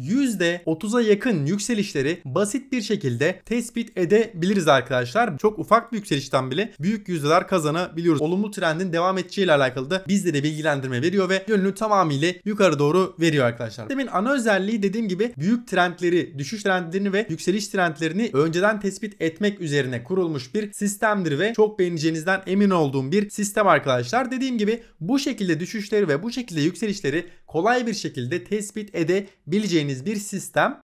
%30'a yakın yükselişleri basit bir şekilde tespit edebiliriz arkadaşlar. Çok ufak bir yükselişten bile büyük yüzdeler kazanabiliyoruz. Olumlu trendin devam edeceğiyle alakalı da de bilgilendirme veriyor ve yönünü tamamıyla yukarı doğru veriyor arkadaşlar. Demin ana özelliği dediğim gibi büyük trendleri, düşüş trendlerini ve yükseliş trendlerini önceden tespit etmek üzerine kurulmuş bir sistemdir ve çok beğeneceğinizden emin olduğum bir sistem arkadaşlar. Dediğim gibi bu şekilde düşüşleri ve bu şekilde yükselişleri kolay bir şekilde tespit edebileceğiniz bildiğimiz bir sistem.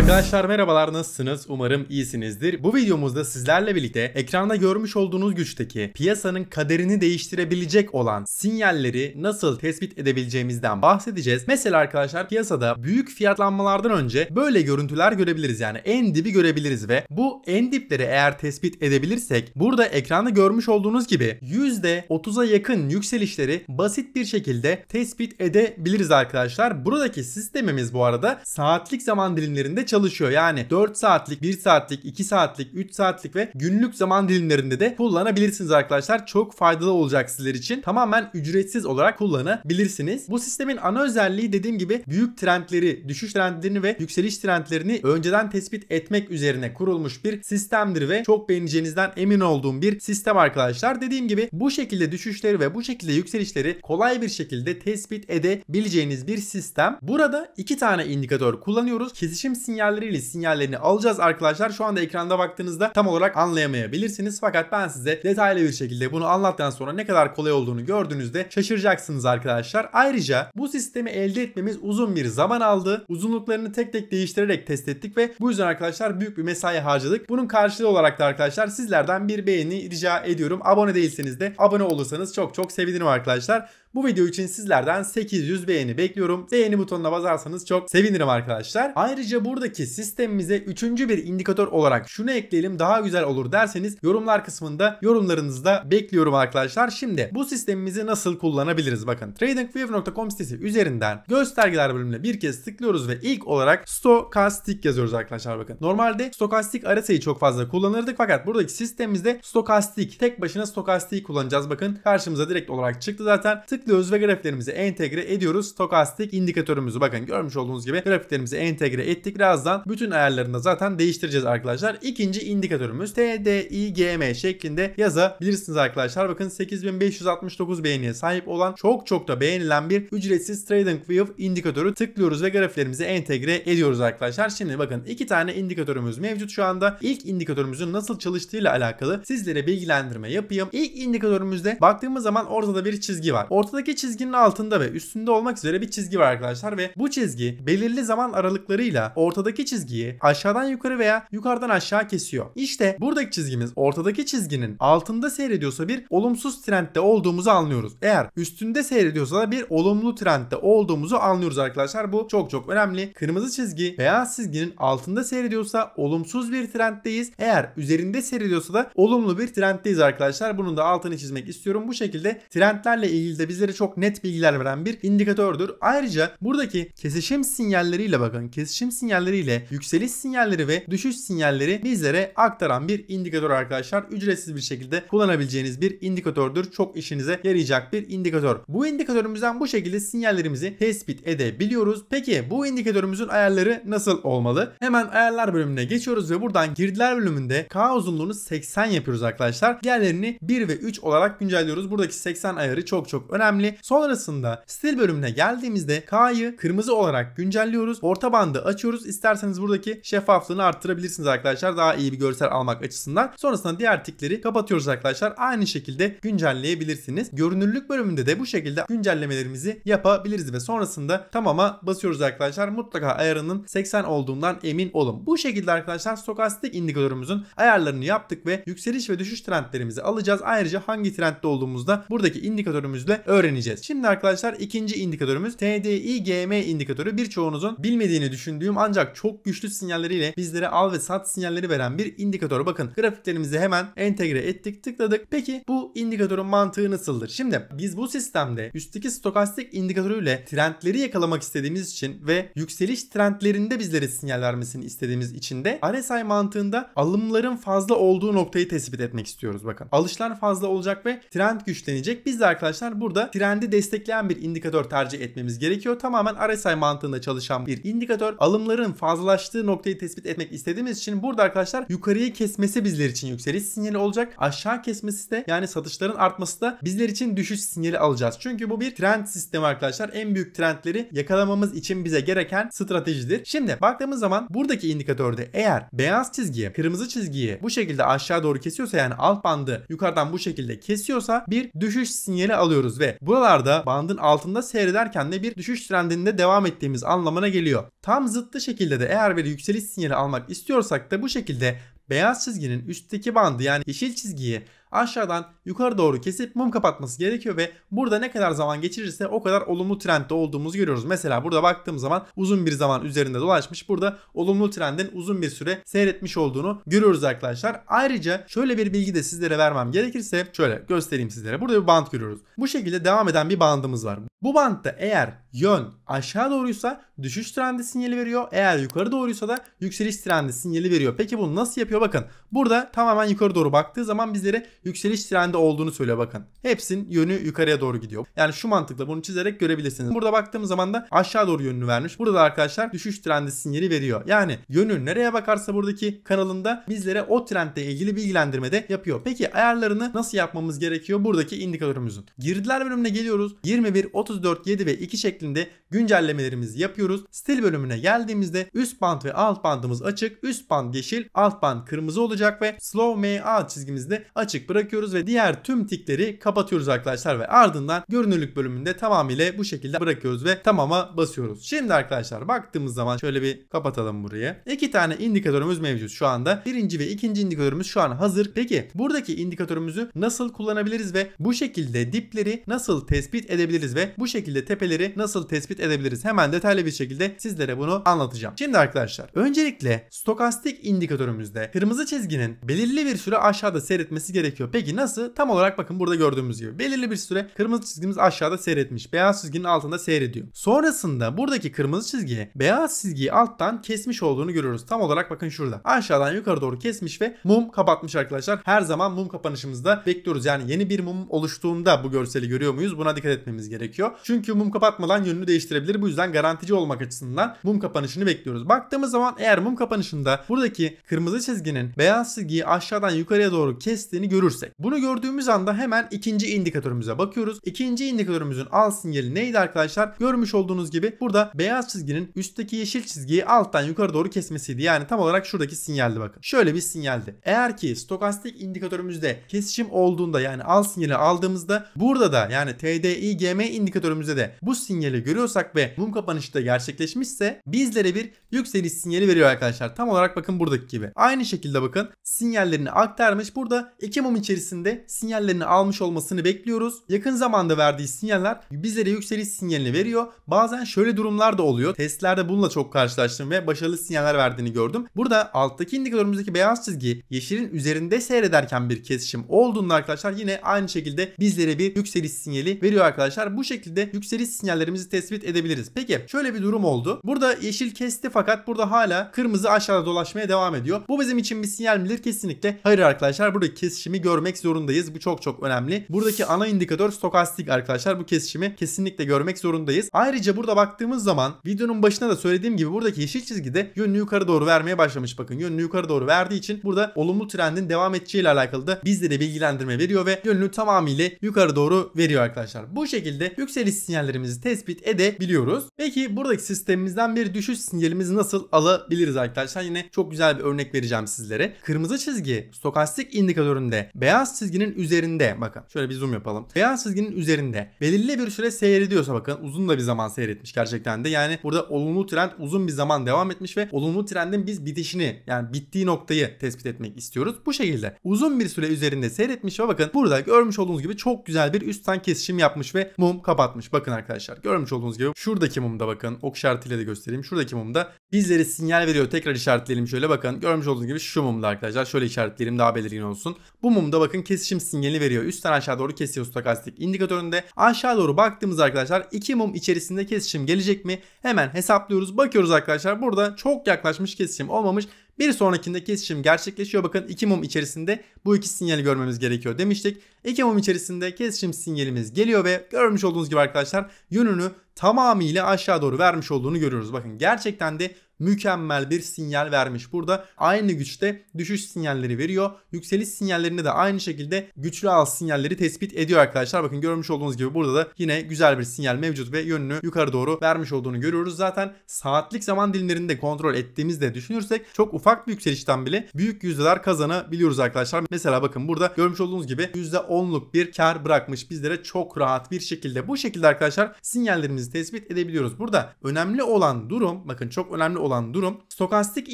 Arkadaşlar merhabalar nasılsınız? Umarım iyisinizdir. Bu videomuzda sizlerle birlikte ekranda görmüş olduğunuz güçteki piyasanın kaderini değiştirebilecek olan sinyalleri nasıl tespit edebileceğimizden bahsedeceğiz. Mesela arkadaşlar piyasada büyük fiyatlanmalardan önce böyle görüntüler görebiliriz. Yani en dibi görebiliriz ve bu en dipleri eğer tespit edebilirsek burada ekranda görmüş olduğunuz gibi %30'a yakın yükselişleri basit bir şekilde tespit edebiliriz arkadaşlar. Buradaki sistemimiz bu arada saatlik zaman dilimlerinde çalışıyor. Yani 4 saatlik, 1 saatlik, 2 saatlik, 3 saatlik ve günlük zaman dilimlerinde de kullanabilirsiniz arkadaşlar. Çok faydalı olacak sizler için. Tamamen ücretsiz olarak kullanabilirsiniz. Bu sistemin ana özelliği dediğim gibi büyük trendleri, düşüş trendlerini ve yükseliş trendlerini önceden tespit etmek üzerine kurulmuş bir sistemdir ve çok beğeneceğinizden emin olduğum bir sistem arkadaşlar. Dediğim gibi bu şekilde düşüşleri ve bu şekilde yükselişleri kolay bir şekilde tespit edebileceğiniz bir sistem. Burada iki tane indikatör kullanıyoruz. Kesişim sinyal sinyalleriyle sinyallerini alacağız arkadaşlar. Şu anda ekranda baktığınızda tam olarak anlayamayabilirsiniz. Fakat ben size detaylı bir şekilde bunu anlattıktan sonra ne kadar kolay olduğunu gördüğünüzde şaşıracaksınız arkadaşlar. Ayrıca bu sistemi elde etmemiz uzun bir zaman aldı. Uzunluklarını tek tek değiştirerek test ettik ve bu yüzden arkadaşlar büyük bir mesai harcadık. Bunun karşılığı olarak da arkadaşlar sizlerden bir beğeni rica ediyorum. Abone değilseniz de abone olursanız çok çok sevinirim arkadaşlar. Bu video için sizlerden 800 beğeni bekliyorum. Beğeni butonuna basarsanız çok sevinirim arkadaşlar. Ayrıca buradaki sistemimize üçüncü bir indikatör olarak şunu ekleyelim daha güzel olur derseniz yorumlar kısmında yorumlarınızı da bekliyorum arkadaşlar. Şimdi bu sistemimizi nasıl kullanabiliriz? Bakın tradingview.com sitesi üzerinden göstergeler bölümüne bir kez tıklıyoruz ve ilk olarak stokastik yazıyoruz arkadaşlar bakın. Normalde stokastik arasayı çok fazla kullanırdık fakat buradaki sistemimizde stokastik tek başına stokastiği kullanacağız bakın. Karşımıza direkt olarak çıktı zaten. Tık Böylelikle özve grafiklerimizi entegre ediyoruz. Stokastik indikatörümüzü bakın görmüş olduğunuz gibi grafiklerimizi entegre ettik. Birazdan bütün ayarlarını zaten değiştireceğiz arkadaşlar. İkinci indikatörümüz TDIGM şeklinde yazabilirsiniz arkadaşlar. Bakın 8569 beğeniye sahip olan çok çok da beğenilen bir ücretsiz trading view indikatörü tıklıyoruz ve grafiklerimizi entegre ediyoruz arkadaşlar. Şimdi bakın iki tane indikatörümüz mevcut şu anda. İlk indikatörümüzün nasıl çalıştığıyla alakalı sizlere bilgilendirme yapayım. İlk indikatörümüzde baktığımız zaman orada da bir çizgi var. Orta ortadaki çizginin altında ve üstünde olmak üzere bir çizgi var arkadaşlar ve bu çizgi belirli zaman aralıklarıyla ortadaki çizgiyi aşağıdan yukarı veya yukarıdan aşağı kesiyor. İşte buradaki çizgimiz ortadaki çizginin altında seyrediyorsa bir olumsuz trendde olduğumuzu anlıyoruz. Eğer üstünde seyrediyorsa da bir olumlu trendde olduğumuzu anlıyoruz arkadaşlar. Bu çok çok önemli. Kırmızı çizgi beyaz çizginin altında seyrediyorsa olumsuz bir trenddeyiz. Eğer üzerinde seyrediyorsa da olumlu bir trenddeyiz arkadaşlar. Bunun da altını çizmek istiyorum. Bu şekilde trendlerle ilgili de biz bizlere çok net bilgiler veren bir indikatördür. Ayrıca buradaki kesişim sinyalleriyle bakın kesişim sinyalleriyle yükseliş sinyalleri ve düşüş sinyalleri bizlere aktaran bir indikatör arkadaşlar. Ücretsiz bir şekilde kullanabileceğiniz bir indikatördür. Çok işinize yarayacak bir indikatör. Bu indikatörümüzden bu şekilde sinyallerimizi tespit edebiliyoruz. Peki bu indikatörümüzün ayarları nasıl olmalı? Hemen ayarlar bölümüne geçiyoruz ve buradan girdiler bölümünde K uzunluğunu 80 yapıyoruz arkadaşlar. Diğerlerini 1 ve 3 olarak güncelliyoruz. Buradaki 80 ayarı çok çok önemli önemli. Sonrasında stil bölümüne geldiğimizde K'yı kırmızı olarak güncelliyoruz. Orta bandı açıyoruz. İsterseniz buradaki şeffaflığını arttırabilirsiniz arkadaşlar. Daha iyi bir görsel almak açısından. Sonrasında diğer tikleri kapatıyoruz arkadaşlar. Aynı şekilde güncelleyebilirsiniz. Görünürlük bölümünde de bu şekilde güncellemelerimizi yapabiliriz ve sonrasında tamama basıyoruz arkadaşlar. Mutlaka ayarının 80 olduğundan emin olun. Bu şekilde arkadaşlar stokastik indikatörümüzün ayarlarını yaptık ve yükseliş ve düşüş trendlerimizi alacağız. Ayrıca hangi trendde olduğumuzda buradaki indikatörümüzle ölçeceğiz öğreneceğiz. Şimdi arkadaşlar ikinci indikatörümüz TDI-GM indikatörü birçoğunuzun bilmediğini düşündüğüm ancak çok güçlü sinyalleriyle bizlere al ve sat sinyalleri veren bir indikatör. Bakın grafiklerimizi hemen entegre ettik tıkladık. Peki bu indikatörün mantığı nasıldır? Şimdi biz bu sistemde üstteki stokastik indikatörüyle trendleri yakalamak istediğimiz için ve yükseliş trendlerinde bizlere sinyal vermesini istediğimiz için de RSI mantığında alımların fazla olduğu noktayı tespit etmek istiyoruz bakın. Alışlar fazla olacak ve trend güçlenecek. Biz de arkadaşlar burada trendi destekleyen bir indikatör tercih etmemiz gerekiyor. Tamamen RSI mantığında çalışan bir indikatör. Alımların fazlalaştığı noktayı tespit etmek istediğimiz için burada arkadaşlar yukarıyı kesmesi bizler için yükseliş sinyali olacak. Aşağı kesmesi de yani satışların artması da bizler için düşüş sinyali alacağız. Çünkü bu bir trend sistemi arkadaşlar. En büyük trendleri yakalamamız için bize gereken stratejidir. Şimdi baktığımız zaman buradaki indikatörde eğer beyaz çizgiye, kırmızı çizgiyi bu şekilde aşağı doğru kesiyorsa yani alt bandı yukarıdan bu şekilde kesiyorsa bir düşüş sinyali alıyoruz ve buralarda bandın altında seyrederken de bir düşüş trendinde devam ettiğimiz anlamına geliyor. Tam zıttı şekilde de eğer bir yükseliş sinyali almak istiyorsak da bu şekilde beyaz çizginin üstteki bandı yani yeşil çizgiyi aşağıdan yukarı doğru kesip mum kapatması gerekiyor ve burada ne kadar zaman geçirirse o kadar olumlu trendde olduğumuzu görüyoruz. Mesela burada baktığım zaman uzun bir zaman üzerinde dolaşmış. Burada olumlu trendin uzun bir süre seyretmiş olduğunu görüyoruz arkadaşlar. Ayrıca şöyle bir bilgi de sizlere vermem gerekirse şöyle göstereyim sizlere. Burada bir band görüyoruz. Bu şekilde devam eden bir bandımız var. Bu bantta eğer yön aşağı doğruysa düşüş trendi sinyali veriyor. Eğer yukarı doğruysa da yükseliş trendi sinyali veriyor. Peki bunu nasıl yapıyor? Bakın burada tamamen yukarı doğru baktığı zaman bizlere yükseliş trendi olduğunu söylüyor bakın. Hepsinin yönü yukarıya doğru gidiyor. Yani şu mantıkla bunu çizerek görebilirsiniz. Burada baktığım zaman da aşağı doğru yönünü vermiş. Burada da arkadaşlar düşüş trendi sinyali veriyor. Yani yönü nereye bakarsa buradaki kanalında bizlere o trendle ilgili bilgilendirme de yapıyor. Peki ayarlarını nasıl yapmamız gerekiyor buradaki indikatörümüzün? Girdiler bölümüne geliyoruz. 21, 34, 7 ve 2 şeklinde güncellemelerimizi yapıyoruz. Stil bölümüne geldiğimizde üst band ve alt bandımız açık. Üst band yeşil, alt band kırmızı olacak ve slow MA çizgimizde açık bırakıyoruz ve diğer tüm tikleri kapatıyoruz arkadaşlar ve ardından görünürlük bölümünde tamamıyla bu şekilde bırakıyoruz ve tamama basıyoruz. Şimdi arkadaşlar baktığımız zaman şöyle bir kapatalım burayı. İki tane indikatörümüz mevcut şu anda. Birinci ve ikinci indikatörümüz şu an hazır. Peki buradaki indikatörümüzü nasıl kullanabiliriz ve bu şekilde dipleri nasıl tespit edebiliriz ve bu şekilde tepeleri nasıl tespit edebiliriz? Hemen detaylı bir şekilde sizlere bunu anlatacağım. Şimdi arkadaşlar öncelikle stokastik indikatörümüzde kırmızı çizginin belirli bir süre aşağıda seyretmesi gerekiyor gerekiyor. Peki nasıl? Tam olarak bakın burada gördüğümüz gibi. Belirli bir süre kırmızı çizgimiz aşağıda seyretmiş. Beyaz çizginin altında seyrediyor. Sonrasında buradaki kırmızı çizgiye beyaz çizgiyi alttan kesmiş olduğunu görüyoruz. Tam olarak bakın şurada. Aşağıdan yukarı doğru kesmiş ve mum kapatmış arkadaşlar. Her zaman mum kapanışımızda bekliyoruz. Yani yeni bir mum oluştuğunda bu görseli görüyor muyuz? Buna dikkat etmemiz gerekiyor. Çünkü mum kapatmadan yönünü değiştirebilir. Bu yüzden garantici olmak açısından mum kapanışını bekliyoruz. Baktığımız zaman eğer mum kapanışında buradaki kırmızı çizginin beyaz çizgiyi aşağıdan yukarıya doğru kestiğini görürüz görürsek. Bunu gördüğümüz anda hemen ikinci indikatörümüze bakıyoruz. İkinci indikatörümüzün al sinyali neydi arkadaşlar? Görmüş olduğunuz gibi burada beyaz çizginin üstteki yeşil çizgiyi alttan yukarı doğru kesmesiydi. Yani tam olarak şuradaki sinyaldi bakın. Şöyle bir sinyaldi. Eğer ki stokastik indikatörümüzde kesişim olduğunda yani al sinyali aldığımızda burada da yani TDIGM indikatörümüzde de bu sinyali görüyorsak ve mum kapanışı da gerçekleşmişse bizlere bir yükseliş sinyali veriyor arkadaşlar. Tam olarak bakın buradaki gibi. Aynı şekilde bakın sinyallerini aktarmış. Burada iki mum içerisinde sinyallerini almış olmasını bekliyoruz. Yakın zamanda verdiği sinyaller bizlere yükseliş sinyalini veriyor. Bazen şöyle durumlar da oluyor. Testlerde bununla çok karşılaştım ve başarılı sinyaller verdiğini gördüm. Burada alttaki indikatörümüzdeki beyaz çizgi yeşilin üzerinde seyrederken bir kesişim olduğunda arkadaşlar yine aynı şekilde bizlere bir yükseliş sinyali veriyor arkadaşlar. Bu şekilde yükseliş sinyallerimizi tespit edebiliriz. Peki şöyle bir durum oldu. Burada yeşil kesti fakat burada hala kırmızı aşağıda dolaşmaya devam ediyor. Bu bizim için bir sinyal midir? Kesinlikle hayır arkadaşlar. Buradaki kesişimi gör görmek zorundayız. Bu çok çok önemli. Buradaki ana indikatör stokastik arkadaşlar. Bu kesişimi kesinlikle görmek zorundayız. Ayrıca burada baktığımız zaman videonun başına da söylediğim gibi buradaki yeşil çizgide yönünü yukarı doğru vermeye başlamış. Bakın yönünü yukarı doğru verdiği için burada olumlu trendin devam edeceği alakalı da bizlere bilgilendirme veriyor ve yönünü tamamıyla yukarı doğru veriyor arkadaşlar. Bu şekilde yükseliş sinyallerimizi tespit edebiliyoruz. Peki buradaki sistemimizden bir düşüş sinyalimizi nasıl alabiliriz arkadaşlar? Yine çok güzel bir örnek vereceğim sizlere. Kırmızı çizgi stokastik indikatöründe beyaz çizginin üzerinde bakın şöyle bir zoom yapalım. Beyaz çizginin üzerinde belirli bir süre seyrediyorsa bakın uzun da bir zaman seyretmiş gerçekten de. Yani burada olumlu trend uzun bir zaman devam etmiş ve olumlu trendin biz bitişini yani bittiği noktayı tespit etmek istiyoruz. Bu şekilde uzun bir süre üzerinde seyretmiş ve bakın burada görmüş olduğunuz gibi çok güzel bir üstten kesişim yapmış ve mum kapatmış. Bakın arkadaşlar görmüş olduğunuz gibi şuradaki mumda bakın ok işaretiyle de göstereyim. Şuradaki mumda bizlere sinyal veriyor. Tekrar işaretleyelim şöyle bakın. Görmüş olduğunuz gibi şu mumda arkadaşlar. Şöyle işaretleyelim daha belirgin olsun. Bu mum durumda bakın kesişim sinyali veriyor. Üstten aşağı doğru kesiyor stokastik indikatöründe. Aşağı doğru baktığımız arkadaşlar 2 mum içerisinde kesişim gelecek mi? Hemen hesaplıyoruz. Bakıyoruz arkadaşlar burada çok yaklaşmış kesişim olmamış. Bir sonrakinde kesişim gerçekleşiyor. Bakın 2 mum içerisinde bu iki sinyali görmemiz gerekiyor demiştik. 2 mum içerisinde kesişim sinyalimiz geliyor ve görmüş olduğunuz gibi arkadaşlar yönünü tamamıyla aşağı doğru vermiş olduğunu görüyoruz. Bakın gerçekten de mükemmel bir sinyal vermiş. Burada aynı güçte düşüş sinyalleri veriyor. Yükseliş sinyallerini de aynı şekilde güçlü al sinyalleri tespit ediyor arkadaşlar. Bakın görmüş olduğunuz gibi burada da yine güzel bir sinyal mevcut ve yönünü yukarı doğru vermiş olduğunu görüyoruz. Zaten saatlik zaman dilimlerinde kontrol ettiğimizde düşünürsek çok ufak bir yükselişten bile büyük yüzdeler kazanabiliyoruz arkadaşlar. Mesela bakın burada görmüş olduğunuz gibi %10'luk bir kar bırakmış bizlere çok rahat bir şekilde. Bu şekilde arkadaşlar sinyallerimizi tespit edebiliyoruz. Burada önemli olan durum bakın çok önemli olan olan durum stokastik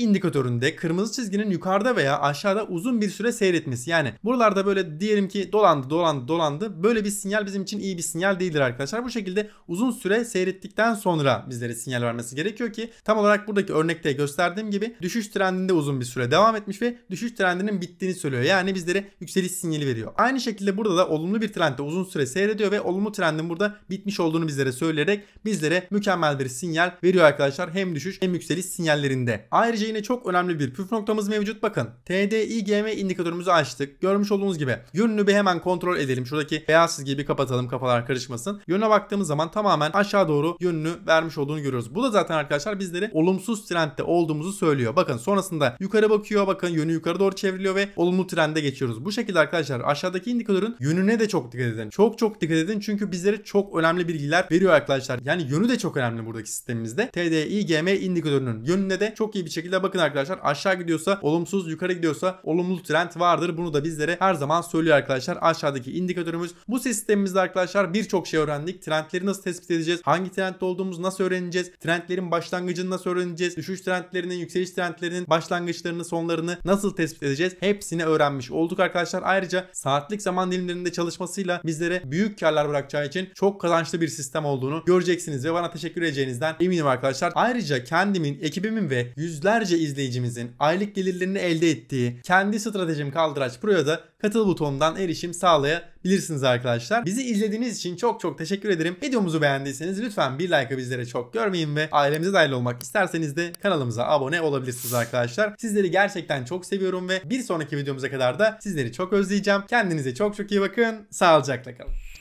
indikatöründe kırmızı çizginin yukarıda veya aşağıda uzun bir süre seyretmesi. Yani buralarda böyle diyelim ki dolandı dolandı dolandı böyle bir sinyal bizim için iyi bir sinyal değildir arkadaşlar. Bu şekilde uzun süre seyrettikten sonra bizlere sinyal vermesi gerekiyor ki tam olarak buradaki örnekte gösterdiğim gibi düşüş trendinde uzun bir süre devam etmiş ve düşüş trendinin bittiğini söylüyor. Yani bizlere yükseliş sinyali veriyor. Aynı şekilde burada da olumlu bir trendde uzun süre seyrediyor ve olumlu trendin burada bitmiş olduğunu bizlere söyleyerek bizlere mükemmel bir sinyal veriyor arkadaşlar. Hem düşüş hem yükseliş ateş sinyallerinde. Ayrıca yine çok önemli bir püf noktamız mevcut bakın. TDIGM indikatörümüzü açtık. Görmüş olduğunuz gibi yönünü bir hemen kontrol edelim. Şuradaki beyaz çizgiyi bir kapatalım kafalar karışmasın. Yöne baktığımız zaman tamamen aşağı doğru yönünü vermiş olduğunu görüyoruz. Bu da zaten arkadaşlar bizleri olumsuz trendde olduğumuzu söylüyor. Bakın sonrasında yukarı bakıyor bakın yönü yukarı doğru çevriliyor ve olumlu trende geçiyoruz. Bu şekilde arkadaşlar aşağıdaki indikatörün yönüne de çok dikkat edin. Çok çok dikkat edin çünkü bizlere çok önemli bilgiler veriyor arkadaşlar. Yani yönü de çok önemli buradaki sistemimizde. TDIGM indikatörünün trendinin yönüne de çok iyi bir şekilde bakın arkadaşlar. Aşağı gidiyorsa olumsuz, yukarı gidiyorsa olumlu trend vardır. Bunu da bizlere her zaman söylüyor arkadaşlar. Aşağıdaki indikatörümüz. Bu sistemimizde arkadaşlar birçok şey öğrendik. Trendleri nasıl tespit edeceğiz? Hangi trendde olduğumuzu nasıl öğreneceğiz? Trendlerin başlangıcını nasıl öğreneceğiz? Düşüş trendlerinin, yükseliş trendlerinin başlangıçlarını, sonlarını nasıl tespit edeceğiz? Hepsini öğrenmiş olduk arkadaşlar. Ayrıca saatlik zaman dilimlerinde çalışmasıyla bizlere büyük karlar bırakacağı için çok kazançlı bir sistem olduğunu göreceksiniz ve bana teşekkür edeceğinizden eminim arkadaşlar. Ayrıca kendimin ekibimin ve yüzlerce izleyicimizin aylık gelirlerini elde ettiği kendi stratejim kaldıraç proya da katıl butonundan erişim sağlayabilirsiniz arkadaşlar. Bizi izlediğiniz için çok çok teşekkür ederim. Videomuzu beğendiyseniz lütfen bir like'ı bizlere çok görmeyin ve ailemize dahil olmak isterseniz de kanalımıza abone olabilirsiniz arkadaşlar. Sizleri gerçekten çok seviyorum ve bir sonraki videomuza kadar da sizleri çok özleyeceğim. Kendinize çok çok iyi bakın. Sağlıcakla kalın.